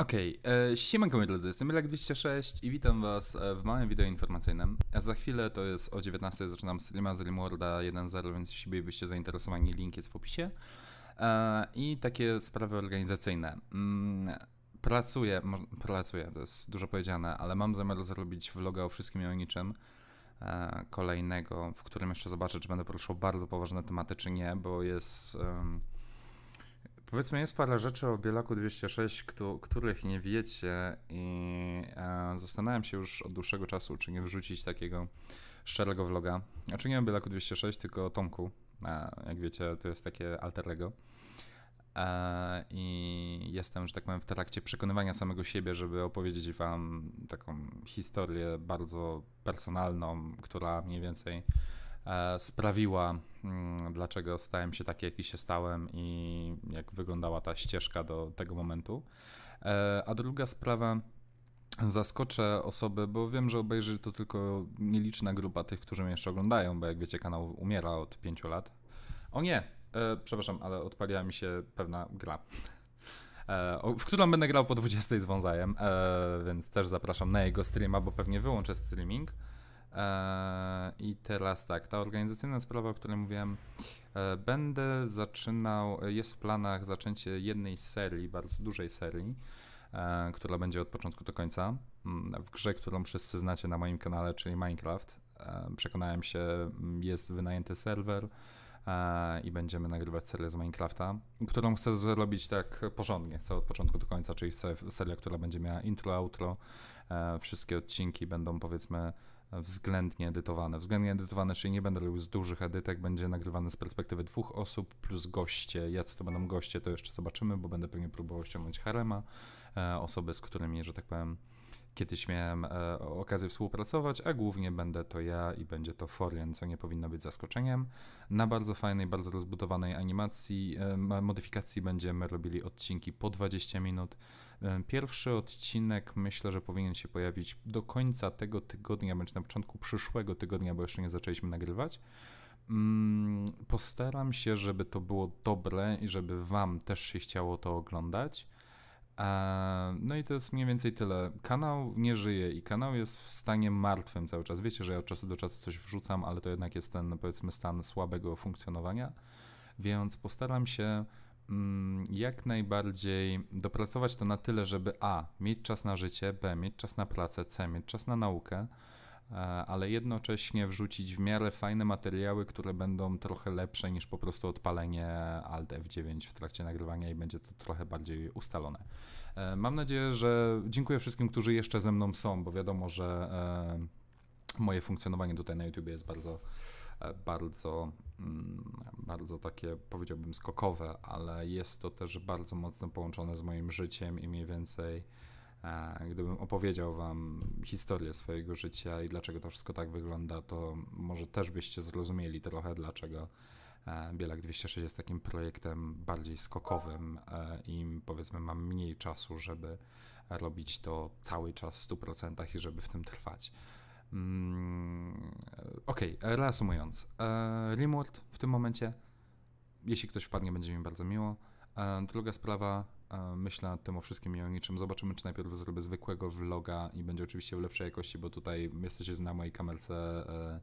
Okej, okay. E, siemanko moi drodzy, jestem milek 206 i witam was e, w małym wideo informacyjnym. A za chwilę, to jest o 19, zaczynam streama z Rimworlda 1.0, więc jeśli bylibyście zainteresowani, link jest w opisie. E, I takie sprawy organizacyjne. Mm, pracuję, pracuję, to jest dużo powiedziane, ale mam zamiar zrobić vloga o wszystkim i o niczym kolejnego, w którym jeszcze zobaczę, czy będę poruszał bardzo poważne tematy, czy nie, bo jest... Powiedzmy, jest parę rzeczy o Bielaku 206, kto, których nie wiecie i e, zastanawiam się już od dłuższego czasu, czy nie wrzucić takiego szczerego vloga. Znaczy nie o Bielaku 206, tylko o Tomku. E, jak wiecie, to jest takie alterego. E, I jestem, że tak powiem, w trakcie przekonywania samego siebie, żeby opowiedzieć wam taką historię bardzo personalną, która mniej więcej E, sprawiła, mm, dlaczego stałem się taki, jaki się stałem i jak wyglądała ta ścieżka do tego momentu. E, a druga sprawa, zaskoczę osoby, bo wiem, że obejrzy to tylko nieliczna grupa tych, którzy mnie jeszcze oglądają, bo jak wiecie, kanał umiera od pięciu lat. O nie, e, przepraszam, ale odpaliła mi się pewna gra. w którą będę grał po 20 z wązajem, więc też zapraszam na jego streama, bo pewnie wyłączę streaming. Eee, I teraz tak, ta organizacyjna sprawa, o której mówiłem, eee, będę zaczynał, jest w planach zaczęcie jednej serii, bardzo dużej serii, eee, która będzie od początku do końca, mm, w grze, którą wszyscy znacie na moim kanale, czyli Minecraft. Przekonałem się, mm, jest wynajęty serwer i będziemy nagrywać serię z Minecrafta, którą chcę zrobić tak porządnie, chcę od początku do końca, czyli chcę seria, która będzie miała intro, outro, wszystkie odcinki będą powiedzmy względnie edytowane. Względnie edytowane, czyli nie będę robił z dużych edytek, będzie nagrywane z perspektywy dwóch osób plus goście. Jacy to będą goście, to jeszcze zobaczymy, bo będę pewnie próbował ściągnąć harema, e, osoby, z którymi, że tak powiem, Kiedyś miałem e, okazję współpracować, a głównie będę to ja i będzie to Forian, co nie powinno być zaskoczeniem. Na bardzo fajnej, bardzo rozbudowanej animacji, e, modyfikacji będziemy robili odcinki po 20 minut. E, pierwszy odcinek myślę, że powinien się pojawić do końca tego tygodnia, bądź na początku przyszłego tygodnia, bo jeszcze nie zaczęliśmy nagrywać. Mm, postaram się, żeby to było dobre i żeby Wam też się chciało to oglądać. No i to jest mniej więcej tyle. Kanał nie żyje i kanał jest w stanie martwym cały czas. Wiecie, że ja od czasu do czasu coś wrzucam, ale to jednak jest ten no powiedzmy stan słabego funkcjonowania, więc postaram się mm, jak najbardziej dopracować to na tyle, żeby A mieć czas na życie, B mieć czas na pracę, C mieć czas na naukę E, ale jednocześnie wrzucić w miarę fajne materiały, które będą trochę lepsze niż po prostu odpalenie Alt F9 w trakcie nagrywania i będzie to trochę bardziej ustalone. E, mam nadzieję, że dziękuję wszystkim, którzy jeszcze ze mną są, bo wiadomo, że e, moje funkcjonowanie tutaj na YouTube jest bardzo bardzo, mm, bardzo takie powiedziałbym skokowe, ale jest to też bardzo mocno połączone z moim życiem i mniej więcej Gdybym opowiedział wam historię swojego życia i dlaczego to wszystko tak wygląda, to może też byście zrozumieli trochę, dlaczego e, Bielak 206 jest takim projektem bardziej skokowym e, i powiedzmy mam mniej czasu, żeby robić to cały czas w 100% i żeby w tym trwać. Mm, okej, okay, reasumując, e, Rimworld w tym momencie, jeśli ktoś wpadnie, będzie mi bardzo miło. Druga sprawa, myślę nad tym o wszystkim i o niczym. Zobaczymy, czy najpierw zrobię zwykłego vloga i będzie oczywiście w lepszej jakości, bo tutaj jesteście na mojej kamerce, e,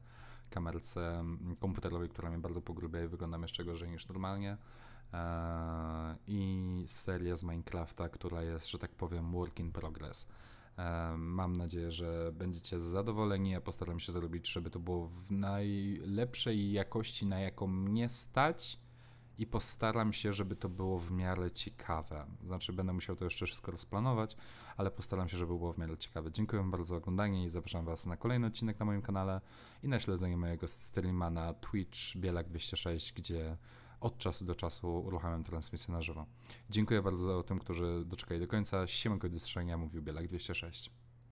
kamerce komputerowej, która mnie bardzo pogrubia i wyglądam jeszcze gorzej niż normalnie. E, I seria z Minecrafta, która jest, że tak powiem, work in progress. E, mam nadzieję, że będziecie zadowoleni. Ja postaram się zrobić, żeby to było w najlepszej jakości, na jaką mnie stać i postaram się, żeby to było w miarę ciekawe. Znaczy, będę musiał to jeszcze wszystko rozplanować, ale postaram się, żeby było w miarę ciekawe. Dziękuję bardzo za oglądanie i zapraszam Was na kolejny odcinek na moim kanale i na śledzenie mojego streama na Twitch Bielak206, gdzie od czasu do czasu uruchamiam transmisję na żywo. Dziękuję bardzo tym, którzy doczekali do końca. Siemanko i do mówił Bielak206.